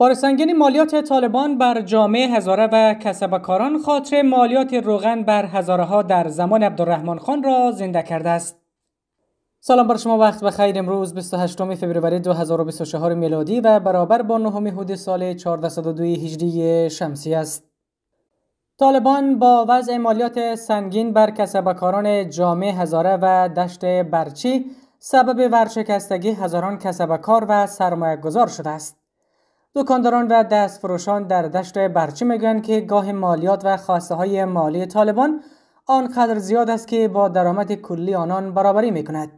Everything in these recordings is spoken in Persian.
بارسنگین مالیات طالبان بر جامعه هزاره و کسبکاران خاطر مالیات روغن بر هزاره ها در زمان عبدالرحمن خان را زنده کرده است. سلام بر شما وقت بخیر امروز 28 فوریه 2024 میلادی و برابر با نهم حدود سال 1402 هجری شمسی است. طالبان با وضع مالیات سنگین بر کسبکاران جامعه هزاره و دشت برچی سبب ورشکستگی هزاران کسبکار و سرمایه گذار شده است. دکانداران و دستفروشان در دشت برچه میگن که گاه مالیات و خواسته های مالی طالبان آنقدر زیاد است که با درآمد کلی آنان برابری میکند.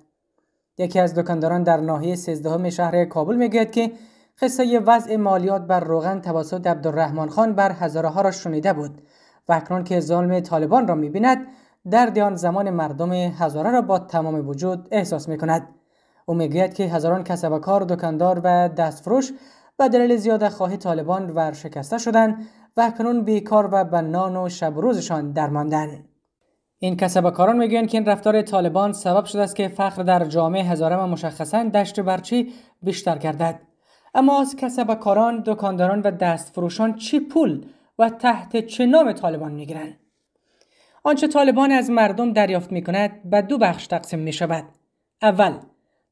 یکی از دکانداران در ناحیه 13 شهر کابل گوید که قصه وضع مالیات بر روغن توسط عبدالرحمن خان بر هزاره ها را شنیده بود و اکنون که ظلم طالبان را میبیند درد آن زمان مردم هزاره را با تمام وجود احساس می او میگوید که هزاران کسب کار دکاندار و دستفروش و دلیل زیاد خواهی طالبان ورشکسته شدن و اکنون بیکار و بنان و شب روزشان درماندن این کاران میگویند که این رفتار طالبان سبب شده است که فقر در جامعه هزارم و مشخصا دشت برچی بیشتر گردد اما از کاران دکانداران و دستفروشان چی پول و تحت چه نام طالبان میگیرند آنچه طالبان از مردم دریافت میکند به دو بخش تقسیم میشود. اول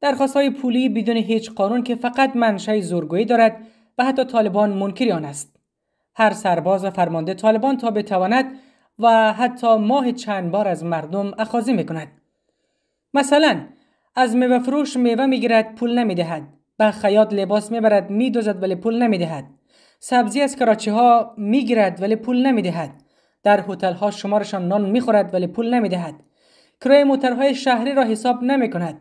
درخواست های پولی بدون هیچ قانون که فقط منشأ زورگویی دارد و حتی طالبان منکر آن است هر سرباز و فرمانده طالبان تا بتواند و حتی ماه چند بار از مردم اخاذی میکند. مثلا از میوه فروش میوه میگیرد پول نمیدهد به خیاط لباس میبرد میدوزد ولی پول نمیدهد سبزی از کراچی ها میگیرد ولی پول نمیدهد در هتل ها شمارشان نان میخورد ولی پول نمیدهد کرای موترهای شهری را حساب نمیکند.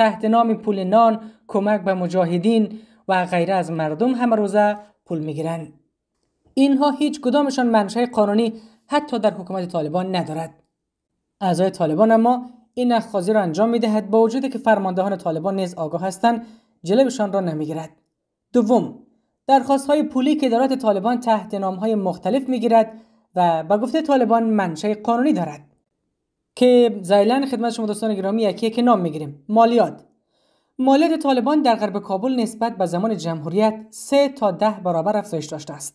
تحت نام پول نان کمک به مجاهدین و غیره از مردم همه روزه پول میگیرند اینها هیچ کدامشان منشأ قانونی حتی در حکومت طالبان ندارد اعضای طالبان اما این اخخازی را انجام میدهد با وجود که فرماندهان طالبان نیز آگاه هستند جلبشان را نمیگیرد دوم درخواست های پولی که دارات طالبان تحت نام های مختلف میگیرد و به گفته طالبان منشأ قانونی دارد که زیلن خدمت شما دوستان گرامی یکی که نام میگیریم مالیات مالیات طالبان در غرب کابل نسبت به زمان جمهوریت 3 تا 10 برابر افزایش داشته است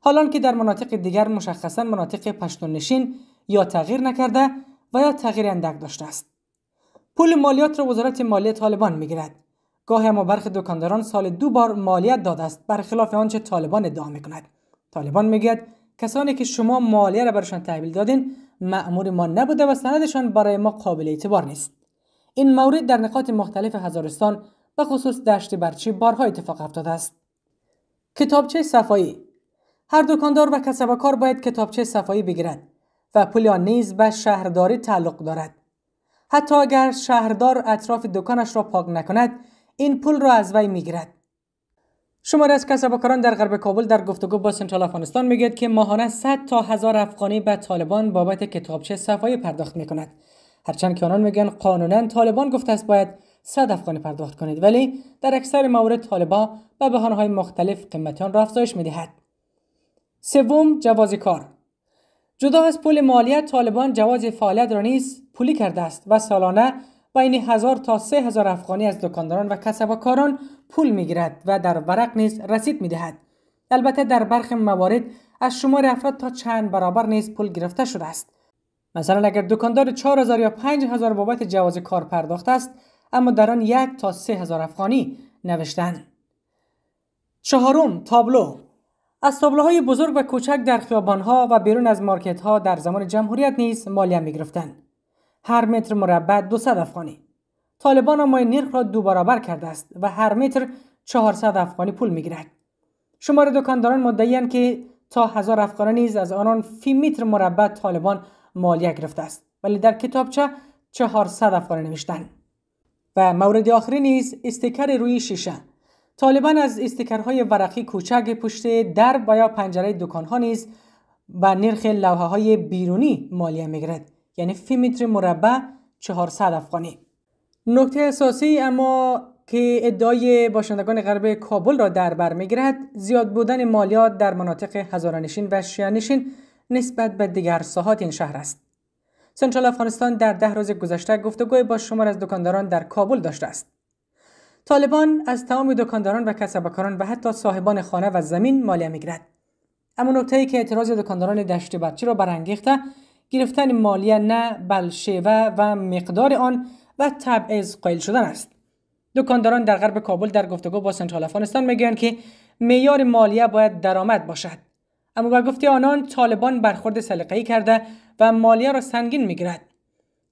حالان که در مناطق دیگر مشخصا مناطق پشتون نشین یا تغییر نکرده و یا تغییر اندک داشته است پول مالیات را وزارت مالیه طالبان میگیرد گاهی اما برخی دکانداران سال دو بار مالیات داده است برخلاف آنچه طالبان ادعا میکند طالبان میگوید کسانی که شما مالیه را برشان تحویل دادین مأمور ما نبوده و سندشان برای ما قابل اعتبار نیست این مورد در نقاط مختلف هزارستان و خصوص دشت برچی بارها اتفاق افتاده است کتابچه صفایی هر دکاندار و کسب کار باید کتابچه صفایی بگیرد و پول آن نیز به شهرداری تعلق دارد حتی اگر شهردار اطراف دکانش را پاک نکند این پول را از وی میگیرد شماره از کران در غرب کابل در گفتگو با سنترال افغانستان میگوید که ماهانه 100 تا هزار افغانی به طالبان بابت کتابچه صفایی پرداخت میکند هرچند که آنان میگن قانونا طالبان گفته است باید 100 افغانی پرداخت کنید ولی در اکثر موارد طالبا به های مختلف قیمت آن را افزایش میدهد سوم جواز کار جدا از پول مالیت طالبان جواز فعالیت را نیز پولی کرده است و سالانه بین هزار تا سه هزار افغانی از دکانداران و کاران پول میگیرد و در ورق نیز رسید میدهد البته در برخی موارد از شمار افراد تا چند برابر نیز پول گرفته شده است مثلا اگر دکاندار 4000 یا 5000 بابت جواز کار پرداخت است اما در آن یک تا هزار افغانی نوشتن. چهارم تابلو از تابلوهای بزرگ و کوچک در خیابانها و بیرون از مارکت ها در زمان جمهوریت نیز مالیه می گرفتند هر متر مربع 200 افغانی طالبان اما نرخ را دو برابر کرده است و هر متر 400 افغانی پول میگیرد شماره دکانداران مدعیند که تا هزار افغانی نیز از آنان فی متر مربع طالبان مالیه گرفته است ولی در کتابچه 400 افغانی نوشتن و مورد آخری نیز استیکر روی شیشه طالبان از استیکرهای ورقی کوچک پشت در و یا پنجره دکانها نیز و نرخ لوحه های بیرونی مالیه میگیرد یعنی فی متر مربع 400 افغانی نکته اساسی اما که ادعای باشندگان غرب کابل را در بر میگیرد زیاد بودن مالیات در مناطق هزارانشین و شیانشین نسبت به دیگر ساحات این شهر است سنترال افغانستان در ده روز گذشته گفتگوی با شمار از دکانداران در کابل داشته است طالبان از تمام دکانداران و کسبکاران و حتی صاحبان خانه و زمین مالیه میگیرد اما نکته ای که اعتراض دکانداران دشت بچی را برانگیخته گرفتن مالیه نه بل شیوه و مقدار آن و تبعیض قائل شدن است دکانداران در غرب کابل در گفتگو با سنترال افغانستان میگویند که معیار مالیه باید درآمد باشد اما با گفته آنان طالبان برخورد سلیقه‌ای کرده و مالیه را سنگین میگیرد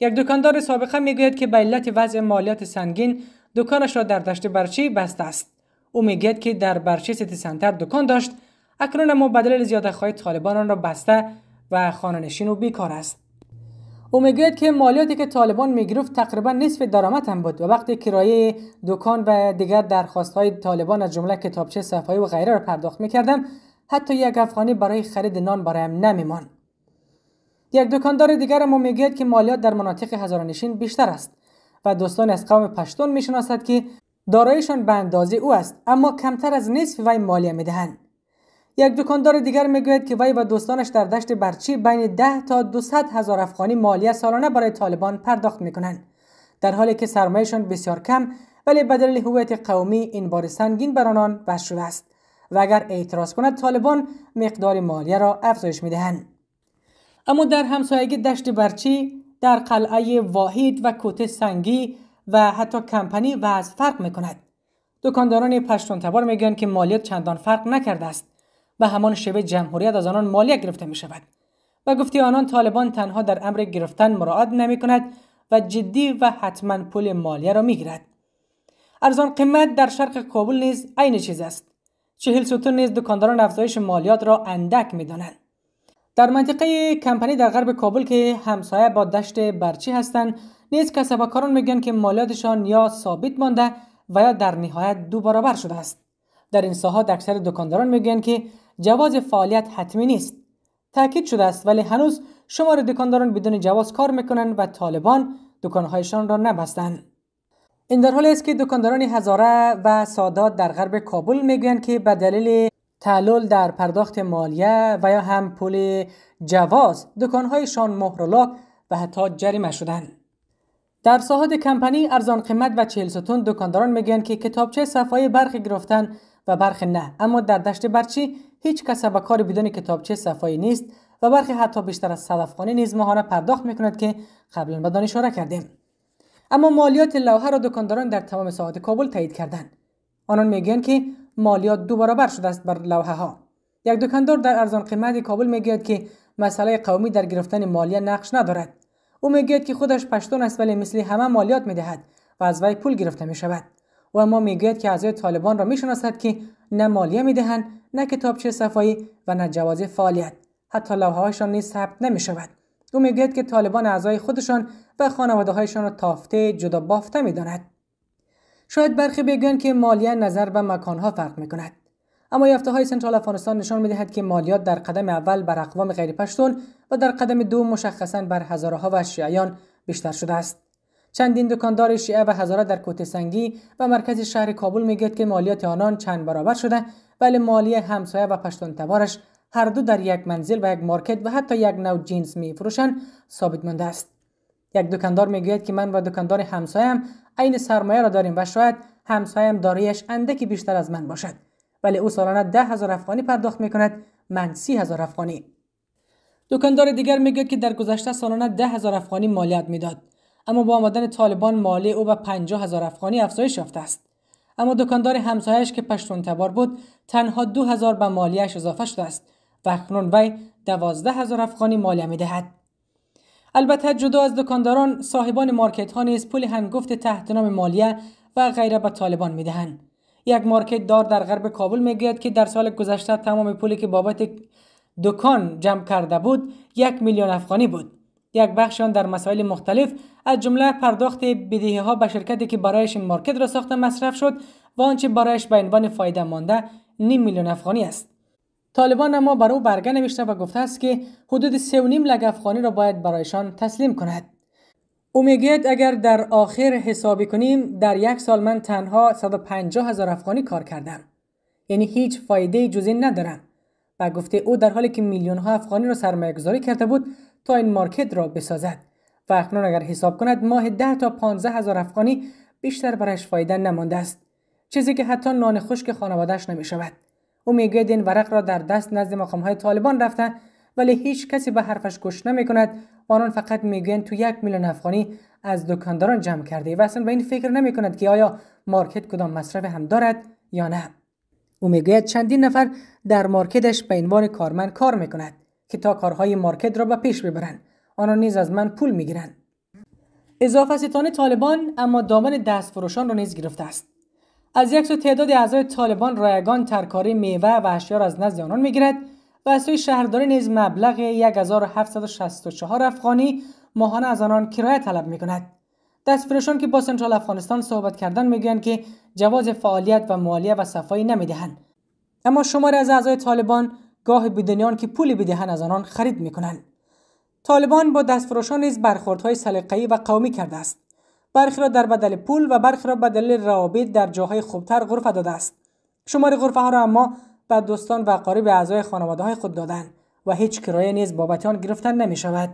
یک دکاندار سابقه میگوید که به علت وضع مالیات سنگین دکانش را در دشت برچی بسته است او میگوید که در برچی سیتی سنتر دکان داشت اکنون اما بدل زیاده خواهی طالبان آن را بسته و خانهنشین و بیکار است او میگوید که مالیاتی که طالبان میگرفت تقریبا نصف درآمد هم بود و وقتی کرایه دکان و دیگر درخواست های طالبان از جمله کتابچه صفایی و غیره را پرداخت میکردم حتی یک افغانی برای خرید نان برایم نمیمان یک دکاندار دیگر ما میگوید که مالیات در مناطق هزارانشین بیشتر است و دوستان از قوم پشتون میشناسد که دارایشان به اندازه او است اما کمتر از نصف وی مالیه میدهند یک دکاندار دیگر میگوید که وی و دوستانش در دشت برچی بین 10 تا 200 هزار افغانی مالیه سالانه برای طالبان پرداخت میکنند در حالی که سرمایهشان بسیار کم ولی به دلیل هویت قومی این بار سنگین بر آنان است و اگر اعتراض کند طالبان مقدار مالیه را افزایش میدهند اما در همسایگی دشت برچی در قلعه واحد و کوته سنگی و حتی کمپنی و از فرق میکند دکانداران پشتون تبار که مالیات چندان فرق نکرده است به همان شیوه جمهوریت از آنان مالیه گرفته می شود و گفتی آنان طالبان تنها در امر گرفتن مراعات نمی کند و جدی و حتما پول مالیه را می گیرد ارزان قیمت در شرق کابل نیز عین چیز است چهل ستون نیز دکانداران افزایش مالیات را اندک می دانند در منطقه کمپنی در غرب کابل که همسایه با دشت برچی هستند نیز کسبکاران میگن که مالیاتشان یا ثابت مانده و یا در نهایت دو برابر شده است در این ساحات اکثر دکانداران میگن که جواز فعالیت حتمی نیست تاکید شده است ولی هنوز شمار دکانداران بدون جواز کار میکنند و طالبان دکانهایشان را نبستند این در حالی است که دکانداران هزاره و سادات در غرب کابل میگویند که به دلیل تعلل در پرداخت مالیه و یا هم پول جواز دکانهایشان مهرلاک و حتی جریمه شدند در ساحات کمپنی ارزان قیمت و چهل ستون دکانداران میگویند که کتابچه صفای برخی گرفتن و برخی نه اما در دشت برچی هیچ کس به کار بدون کتابچه صفایی نیست و برخی حتی بیشتر از صدف خانه نیز ماهانه پرداخت میکند که قبلا به دان اشاره کردیم اما مالیات لوحه را دکانداران در تمام ساعات کابل تایید کردند آنان میگویند که مالیات دو برابر شده است بر لوحه ها یک دکاندار در ارزان قیمت کابل میگوید که مسئله قومی در گرفتن مالیه نقش ندارد او میگوید که خودش پشتون است ولی مثل همه مالیات میدهد و از وی پول گرفته میشود. و اما میگوید که اعضای طالبان را میشناسد که نه مالیه میدهند نه کتابچه صفایی و نه جواز فعالیت حتی لوحههایشان نیز ثبت نمیشود او میگوید که طالبان اعضای خودشان و هایشان را تافته جدا بافته میداند شاید برخی بگویند که مالیه نظر به مکانها فرق میکند اما یافته های سنترال افغانستان نشان میدهد که مالیات در قدم اول بر اقوام غیر پشتون و در قدم دوم مشخصا بر هزارها و شیعیان بیشتر شده است چندین دکاندار شیعه و هزاره در کوت سنگی و مرکز شهر کابل میگوید که مالیات آنان چند برابر شده ولی مالیه همسایه و پشتون تبارش هر دو در یک منزل و یک مارکت و حتی یک نو جینز می ثابت مانده است یک دکاندار میگوید که من و دکاندار همسایم عین سرمایه را داریم و شاید همسایم داریش اندکی بیشتر از من باشد ولی او سالانه ده هزار افغانی پرداخت می کند من سی هزار افغانی دکاندار دیگر میگوید که در گذشته سالانه ده هزار افغانی مالیات میداد اما با آمدن طالبان مالی او به 50 هزار افغانی افزایش یافته است اما دکاندار همسایش که پشتون تبار بود تنها دو هزار به مالیش اضافه شده است و اکنون وی دوازده هزار افغانی مالیه میدهد البته جدا از دکانداران صاحبان مارکت ها نیز پول هنگفت تحت نام مالیه و غیره به طالبان میدهند یک مارکت دار در غرب کابل میگوید که در سال گذشته تمام پولی که بابت دکان جمع کرده بود یک میلیون افغانی بود یک آن در مسائل مختلف از جمله پرداخت بدهی ها به شرکتی که برایش این مارکت را ساخته مصرف شد و آنچه برایش به عنوان فایده مانده نیم میلیون افغانی است طالبان اما بر او برگه نوشته و گفته است که حدود نیم لگ افغانی را باید برایشان تسلیم کند او میگوید اگر در آخر حسابی کنیم در یک سال من تنها 150 هزار افغانی کار کردم یعنی هیچ فایده جز ندارم و گفته او در حالی که میلیون ها افغانی را گذاری کرده بود تا این مارکت را بسازد و اکنون اگر حساب کند ماه 10 تا 15 هزار افغانی بیشتر برش فایده نمانده است چیزی که حتی نان خشک خانوادهش نمی شود او میگوید این ورق را در دست نزد مقام های طالبان رفته ولی هیچ کسی به حرفش گوش نمی کند آنان فقط میگویند تو یک میلیون افغانی از دکانداران جمع کرده و اصلا به این فکر نمی کند که آیا مارکت کدام مصرف هم دارد یا نه او میگوید چندین نفر در مارکتش به عنوان کارمند کار میکند که تا کارهای مارکت را به پیش ببرند آنها نیز از من پول میگیرند اضافه ستان طالبان اما دامن دستفروشان را نیز گرفته است از یک سو تعداد اعضای طالبان رایگان ترکاری میوه و اشیار از نزد آنان میگیرد و از سوی شهرداری نیز مبلغ 1764 افغانی ماهانه از آنان کرایه طلب میکند دستفروشان که با سنترال افغانستان صحبت کردن میگویند که جواز فعالیت و مالیه و صفایی نمیدهند اما شماره از اعضای طالبان گاه بدنیان که پولی بدهن از آنان خرید میکنند طالبان با دستفروشان نیز برخوردهای سلیقه‌ای و قومی کرده است برخی را در بدل پول و برخی را بدل روابط در جاهای خوبتر غرفه داده است شمار غرفه ها را اما به دوستان و قریب اعضای خانواده های خود دادن و هیچ کرایه نیز بابت آن گرفتن نمی شود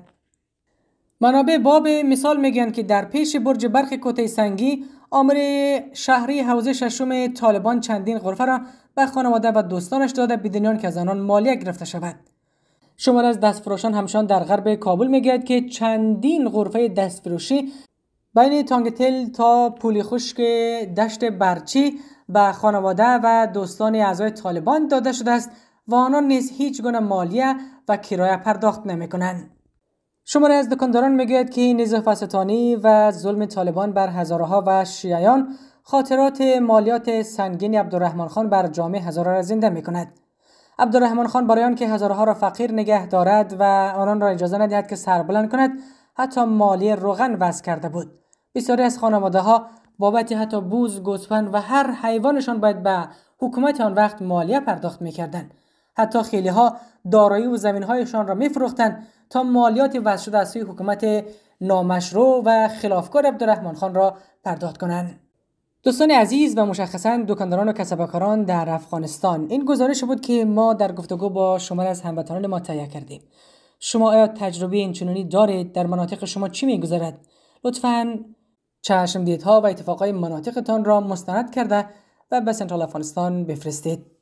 منابع باب مثال میگویند که در پیش برج برخی کوته سنگی آمر شهری حوزه ششم طالبان چندین غرفه را به خانواده و دوستانش داده بدون که از آنان مالیه گرفته شود شماره از دستفروشان همشان در غرب کابل میگوید که چندین غرفه دستفروشی بین تانگتل تا پولی خشک دشت برچی به خانواده و دوستان اعضای طالبان داده شده است و آنان نیز هیچ گونه مالیه و کرایه پرداخت نمی کنند. شماره از دکانداران میگوید که فستانی و ظلم طالبان بر هزارها و شیعیان خاطرات مالیات سنگین عبدالرحمن خان بر جامعه هزاره را زنده می کند. عبدالرحمن خان برای آنکه هزارها را فقیر نگه دارد و آنان را اجازه ندهد که سربلند کند حتی مالی روغن وضع کرده بود بسیاری از خانواده ها بابت حتی بوز گوسفند و هر حیوانشان باید به حکومت آن وقت مالیه پرداخت میکردند حتی خیلی ها دارایی و زمین هایشان را میفروختند تا مالیات وضع شده از سوی حکومت نامشروع و خلافکار عبدالرحمن خان را پرداخت کنند دوستان عزیز و مشخصا دکانداران و کسبکاران در افغانستان این گزارش بود که ما در گفتگو با شما از هموطنان ما تهیه کردیم شما آیا تجربه اینچنینی دارید در مناطق شما چی میگذارد؟ لطفا دیدها و اتفاقای مناطقتان را مستند کرده و به سنترال افغانستان بفرستید